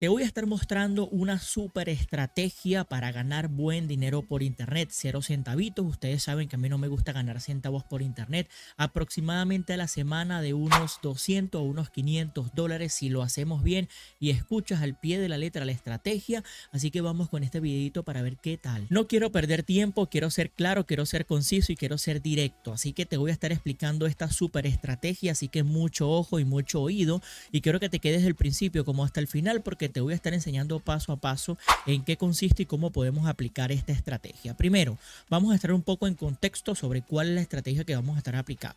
Te voy a estar mostrando una super estrategia para ganar buen dinero por internet, cero centavitos. Ustedes saben que a mí no me gusta ganar centavos por internet, aproximadamente a la semana de unos 200 o unos 500 dólares si lo hacemos bien y escuchas al pie de la letra la estrategia. Así que vamos con este videito para ver qué tal. No quiero perder tiempo, quiero ser claro, quiero ser conciso y quiero ser directo. Así que te voy a estar explicando esta super estrategia, así que mucho ojo y mucho oído. Y quiero que te quedes del principio como hasta el final porque te voy a estar enseñando paso a paso en qué consiste y cómo podemos aplicar esta estrategia. Primero, vamos a estar un poco en contexto sobre cuál es la estrategia que vamos a estar aplicando.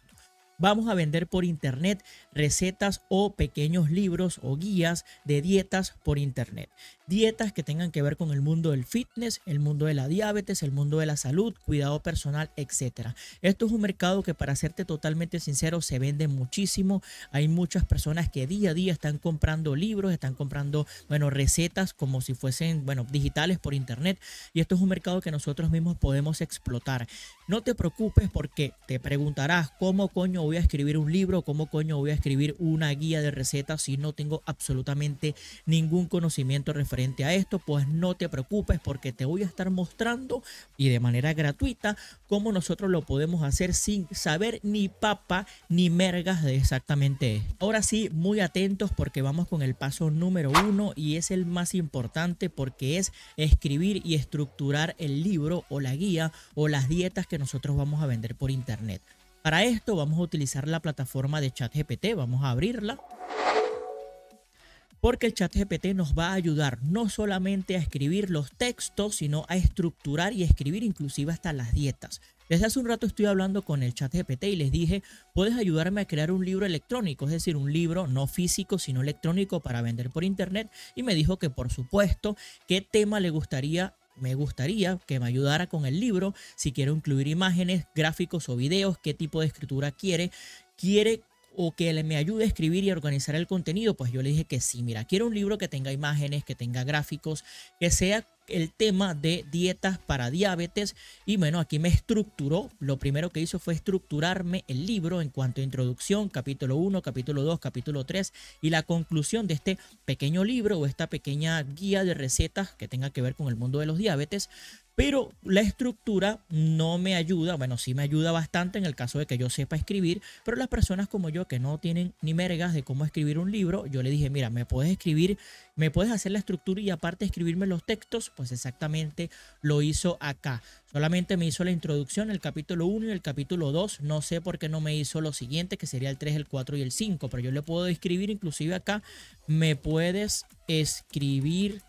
Vamos a vender por internet recetas o pequeños libros o guías de dietas por internet. Dietas que tengan que ver con el mundo del fitness, el mundo de la diabetes, el mundo de la salud, cuidado personal, etcétera Esto es un mercado que para serte totalmente sincero se vende muchísimo. Hay muchas personas que día a día están comprando libros, están comprando, bueno, recetas como si fuesen, bueno, digitales por internet. Y esto es un mercado que nosotros mismos podemos explotar. No te preocupes porque te preguntarás cómo coño voy a escribir un libro? ¿Cómo coño voy a escribir una guía de recetas si no tengo absolutamente ningún conocimiento referente a esto? Pues no te preocupes porque te voy a estar mostrando y de manera gratuita cómo nosotros lo podemos hacer sin saber ni papa ni mergas de exactamente esto. Ahora sí, muy atentos porque vamos con el paso número uno y es el más importante porque es escribir y estructurar el libro o la guía o las dietas que nosotros vamos a vender por internet. Para esto vamos a utilizar la plataforma de ChatGPT, vamos a abrirla. Porque el ChatGPT nos va a ayudar no solamente a escribir los textos, sino a estructurar y escribir inclusive hasta las dietas. Desde hace un rato estoy hablando con el ChatGPT y les dije, puedes ayudarme a crear un libro electrónico, es decir, un libro no físico, sino electrónico para vender por internet. Y me dijo que por supuesto, qué tema le gustaría me gustaría que me ayudara con el libro, si quiero incluir imágenes, gráficos o videos, qué tipo de escritura quiere, quiere o que me ayude a escribir y organizar el contenido, pues yo le dije que sí, mira, quiero un libro que tenga imágenes, que tenga gráficos, que sea el tema de dietas para diabetes y bueno, aquí me estructuró, lo primero que hizo fue estructurarme el libro en cuanto a introducción, capítulo 1, capítulo 2, capítulo 3 y la conclusión de este pequeño libro o esta pequeña guía de recetas que tenga que ver con el mundo de los diabetes. Pero la estructura no me ayuda, bueno, sí me ayuda bastante en el caso de que yo sepa escribir, pero las personas como yo que no tienen ni mergas de cómo escribir un libro, yo le dije, mira, me puedes escribir, me puedes hacer la estructura y aparte escribirme los textos, pues exactamente lo hizo acá. Solamente me hizo la introducción, el capítulo 1 y el capítulo 2. No sé por qué no me hizo lo siguiente, que sería el 3, el 4 y el 5, pero yo le puedo escribir inclusive acá, me puedes escribir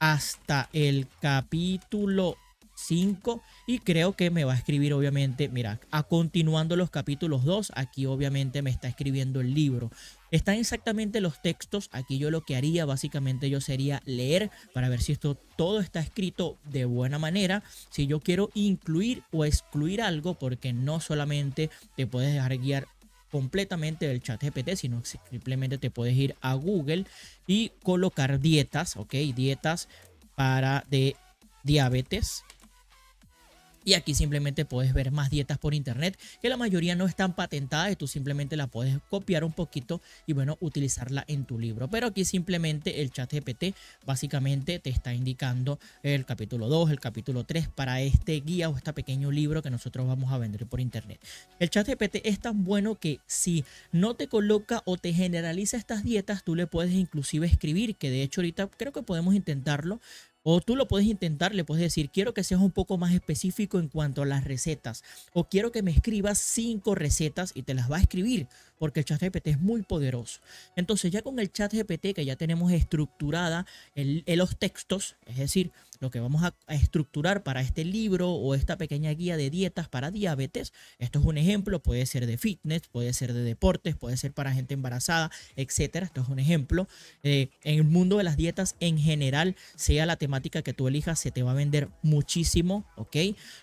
hasta el capítulo 5 y creo que me va a escribir obviamente, mira, a continuando los capítulos 2, aquí obviamente me está escribiendo el libro. Están exactamente los textos, aquí yo lo que haría básicamente yo sería leer para ver si esto todo está escrito de buena manera, si yo quiero incluir o excluir algo, porque no solamente te puedes dejar guiar completamente del chat GPT, sino simplemente te puedes ir a Google y colocar dietas, ok, dietas para de diabetes y aquí simplemente puedes ver más dietas por internet, que la mayoría no están patentadas y tú simplemente la puedes copiar un poquito y bueno, utilizarla en tu libro. Pero aquí simplemente el chat GPT básicamente te está indicando el capítulo 2, el capítulo 3 para este guía o este pequeño libro que nosotros vamos a vender por internet. El chat GPT es tan bueno que si no te coloca o te generaliza estas dietas, tú le puedes inclusive escribir, que de hecho ahorita creo que podemos intentarlo o tú lo puedes intentar, le puedes decir, quiero que seas un poco más específico en cuanto a las recetas. O quiero que me escribas cinco recetas y te las va a escribir, porque el chat GPT es muy poderoso. Entonces ya con el chat GPT que ya tenemos estructurada en los textos, es decir, lo que vamos a, estructurar para este libro o esta pequeña guía de dietas para diabetes. Esto es un ejemplo, puede ser de fitness, puede ser de deportes, puede ser para gente embarazada, etcétera. Esto es un ejemplo. Eh, en el mundo de las dietas en general, sea la temática que tú elijas, se te va a vender muchísimo, ¿ok?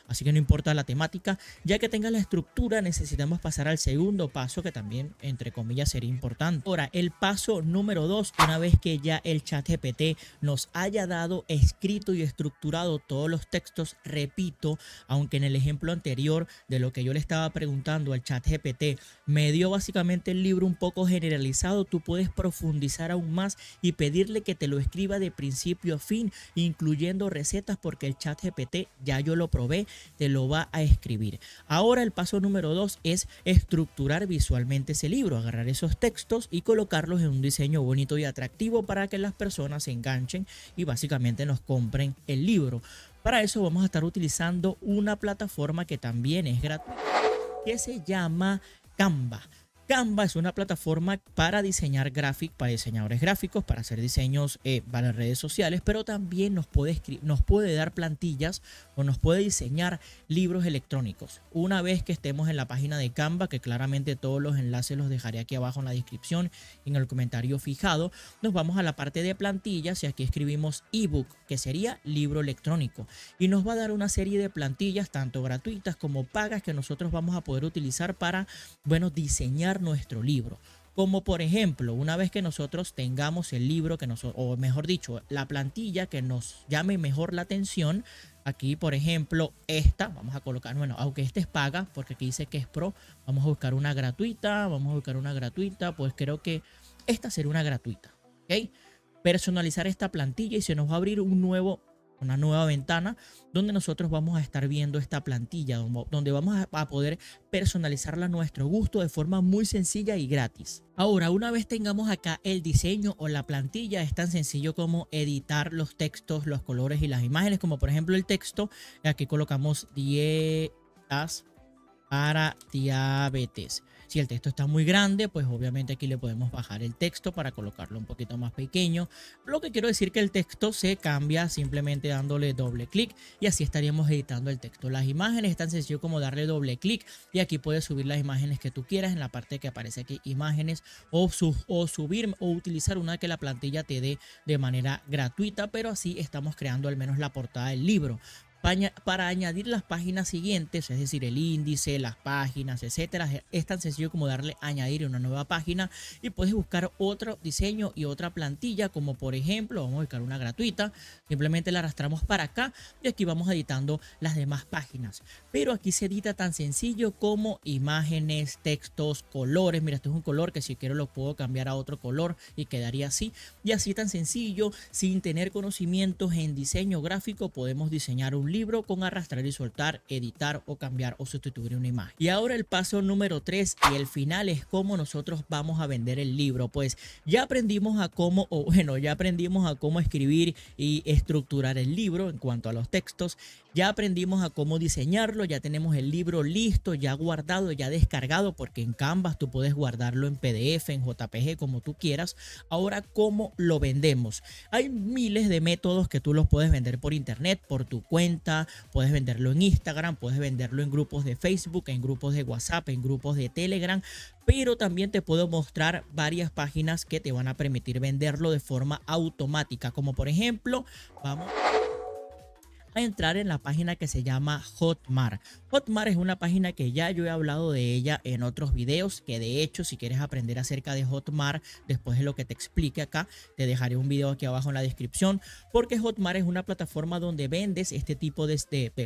Así que no importa la temática. Ya que tengas la estructura, necesitamos pasar al segundo paso, que también, entre comillas, sería importante. Ahora, el paso número dos, una vez que ya el chat GPT nos haya dado escrito y estructurado todos los textos, repito, aunque en el ejemplo anterior de lo que yo le estaba preguntando al chat GPT, me dio básicamente el libro un poco generalizado, tú puedes profundizar aún más y pedirle que te lo escriba de principio a fin, incluyendo recetas, porque el chat GPT ya yo lo probé, te lo va a escribir. Ahora el paso número dos es estructurar visualmente ese libro, agarrar esos textos y colocarlos en un diseño bonito y atractivo para que las personas se enganchen y básicamente nos compren el libro. Para eso vamos a estar utilizando una plataforma que también es gratuita, que se llama Canva. Canva es una plataforma para diseñar gráficos, para diseñadores gráficos, para hacer diseños eh, para las redes sociales, pero también nos puede, nos puede dar plantillas o nos puede diseñar libros electrónicos. Una vez que estemos en la página de Canva, que claramente todos los enlaces los dejaré aquí abajo en la descripción y en el comentario fijado, nos vamos a la parte de plantillas y aquí escribimos ebook, que sería libro electrónico. Y nos va a dar una serie de plantillas, tanto gratuitas como pagas, que nosotros vamos a poder utilizar para, bueno, diseñar nuestro libro. Como por ejemplo, una vez que nosotros tengamos el libro que nos, o mejor dicho, la plantilla que nos llame mejor la atención, aquí por ejemplo esta, vamos a colocar, bueno, aunque este es paga, porque aquí dice que es pro, vamos a buscar una gratuita, vamos a buscar una gratuita, pues creo que esta será una gratuita, ¿ok? Personalizar esta plantilla y se nos va a abrir un nuevo una nueva ventana donde nosotros vamos a estar viendo esta plantilla, donde vamos a poder personalizarla a nuestro gusto de forma muy sencilla y gratis. Ahora, una vez tengamos acá el diseño o la plantilla, es tan sencillo como editar los textos, los colores y las imágenes, como por ejemplo el texto, aquí colocamos dietas para diabetes. Si el texto está muy grande, pues obviamente aquí le podemos bajar el texto para colocarlo un poquito más pequeño. Lo que quiero decir que el texto se cambia simplemente dándole doble clic y así estaríamos editando el texto. Las imágenes es tan sencillo como darle doble clic y aquí puedes subir las imágenes que tú quieras en la parte que aparece aquí imágenes o, o subir o utilizar una que la plantilla te dé de manera gratuita, pero así estamos creando al menos la portada del libro. Para, añadir las páginas siguientes, es decir, el índice, las páginas, etcétera, es tan sencillo como darle añadir una nueva página y puedes buscar otro diseño y otra plantilla, como por ejemplo, vamos a buscar una gratuita, simplemente la arrastramos para acá y aquí vamos editando las demás páginas. Pero aquí se edita tan sencillo como imágenes, textos, colores. Mira, esto es un color que si quiero lo puedo cambiar a otro color y quedaría así. Y así tan sencillo, sin tener conocimientos en diseño gráfico, podemos diseñar un libro con arrastrar y soltar, editar o cambiar o sustituir una imagen. Y ahora el paso número 3 y el final es cómo nosotros vamos a vender el libro. Pues ya aprendimos a cómo, o bueno, ya aprendimos a cómo escribir y estructurar el libro en cuanto a los textos. Ya aprendimos a cómo diseñarlo, ya tenemos el libro listo, ya guardado, ya descargado, porque en Canvas tú puedes guardarlo en PDF, en JPG, como tú quieras. Ahora, ¿cómo lo vendemos? Hay miles de métodos que tú los puedes vender por internet, por tu cuenta, puedes venderlo en Instagram, puedes venderlo en grupos de Facebook, en grupos de WhatsApp, en grupos de Telegram, pero también te puedo mostrar varias páginas que te van a permitir venderlo de forma automática, como por ejemplo, vamos entrar en la página que se llama Hotmart. Hotmart es una página que ya yo he hablado de ella en otros videos, que de hecho si quieres aprender acerca de Hotmart, después de lo que te explique acá, te dejaré un video aquí abajo en la descripción, porque Hotmart es una plataforma donde vendes este tipo de,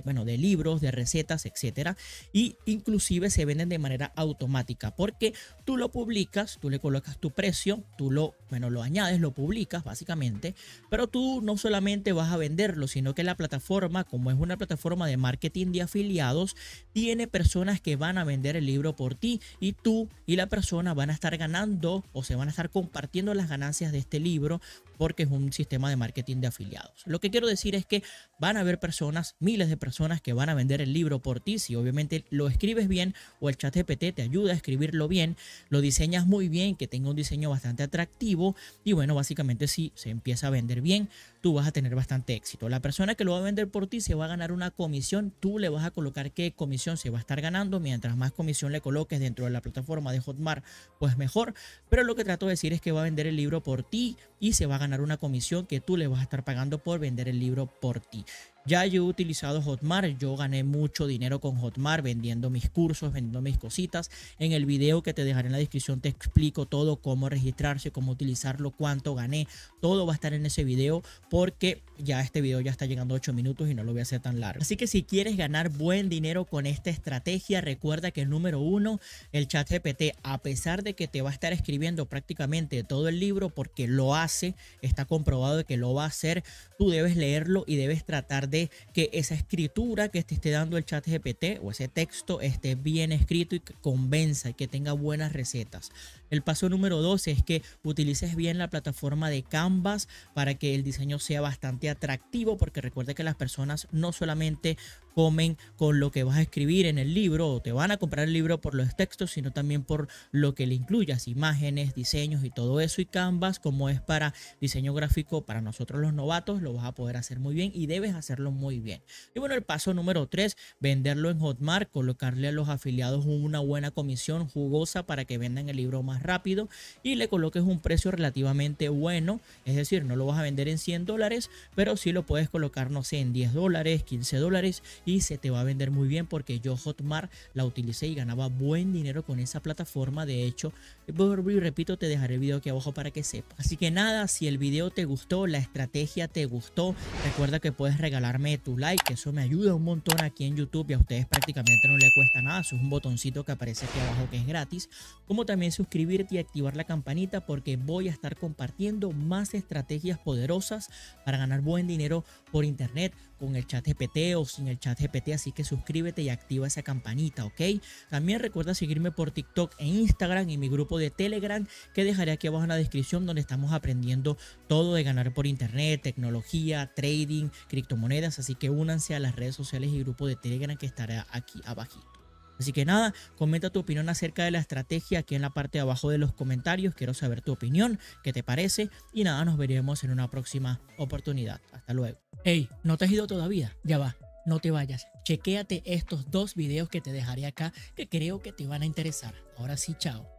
bueno, de libros, de recetas, etcétera, y inclusive se venden de manera automática, porque tú lo publicas, tú le colocas tu precio, tú lo, bueno, lo añades, lo publicas básicamente, pero tú no solamente vas a venderlo, sino que la plataforma como es una plataforma de marketing de afiliados, tiene personas que van a vender el libro por ti y tú y la persona van a estar ganando o se van a estar compartiendo las ganancias de este libro porque es un sistema de marketing de afiliados. Lo que quiero decir es que van a haber personas, miles de personas que van a vender el libro por ti si obviamente lo escribes bien o el chat GPT te ayuda a escribirlo bien, lo diseñas muy bien, que tenga un diseño bastante atractivo y bueno, básicamente si se empieza a vender bien, tú vas a tener bastante éxito. La persona que lo va a vender por ti se va a ganar una comisión, tú le vas a colocar qué comisión se va a estar ganando, mientras más comisión le coloques dentro de la plataforma de Hotmart, pues mejor. Pero lo que trato de decir es que va a vender el libro por ti y se va a ganar una comisión que tú le vas a estar pagando por vender el libro por ti. Ya yo he utilizado Hotmart, yo gané mucho dinero con Hotmart vendiendo mis cursos, vendiendo mis cositas. En el video que te dejaré en la descripción te explico todo, cómo registrarse, cómo utilizarlo, cuánto gané. Todo va a estar en ese video porque ya este video ya está llegando a 8 minutos y no lo voy a hacer tan largo. Así que si quieres ganar buen dinero con esta estrategia, recuerda que el número uno, el chat GPT, a pesar de que te va a estar escribiendo prácticamente todo el libro porque lo hace, está comprobado de que lo va a hacer, tú debes leerlo y debes tratar de que esa escritura que te esté dando el chat GPT o ese texto esté bien escrito y convenza y que tenga buenas recetas. El paso número dos es que utilices bien la plataforma de Canvas para que el diseño sea bastante atractivo, porque recuerda que las personas no solamente comen con lo que vas a escribir en el libro o te van a comprar el libro por los textos, sino también por lo que le incluyas, imágenes, diseños y todo eso. Y Canvas, como es para diseño gráfico para nosotros los novatos, lo vas a poder hacer muy bien y debes hacerlo muy bien. Y bueno, el paso número tres venderlo en Hotmart, colocarle a los afiliados una buena comisión jugosa para que vendan el libro más rápido y le coloques un precio relativamente bueno. Es decir, no lo vas a vender en 100 dólares, pero si lo puedes colocar, no sé, en 10 dólares, 15 dólares y se te va a vender muy bien porque yo Hotmart la utilicé y ganaba buen dinero con esa plataforma. De hecho, repito, te dejaré el video aquí abajo para que sepas. Así que nada, si el video te gustó, la estrategia te gustó, recuerda que puedes regalarme tu like, eso me ayuda un montón aquí en YouTube y a ustedes prácticamente no le cuesta nada. es un botoncito que aparece aquí abajo que es gratis. Como también suscribir y activar la campanita porque voy a estar compartiendo más estrategias poderosas para ganar buen dinero por internet con el chat GPT o sin el chat GPT, así que suscríbete y activa esa campanita, ¿ok? También recuerda seguirme por TikTok e Instagram y mi grupo de Telegram que dejaré aquí abajo en la descripción donde estamos aprendiendo todo de ganar por internet, tecnología, trading, criptomonedas, así que únanse a las redes sociales y grupo de Telegram que estará aquí abajito. Así que nada, comenta tu opinión acerca de la estrategia aquí en la parte de abajo de los comentarios. Quiero saber tu opinión, qué te parece. Y nada, nos veremos en una próxima oportunidad. Hasta luego. Hey, ¿no te has ido todavía? Ya va, no te vayas. Chequéate estos dos videos que te dejaré acá que creo que te van a interesar. Ahora sí, chao.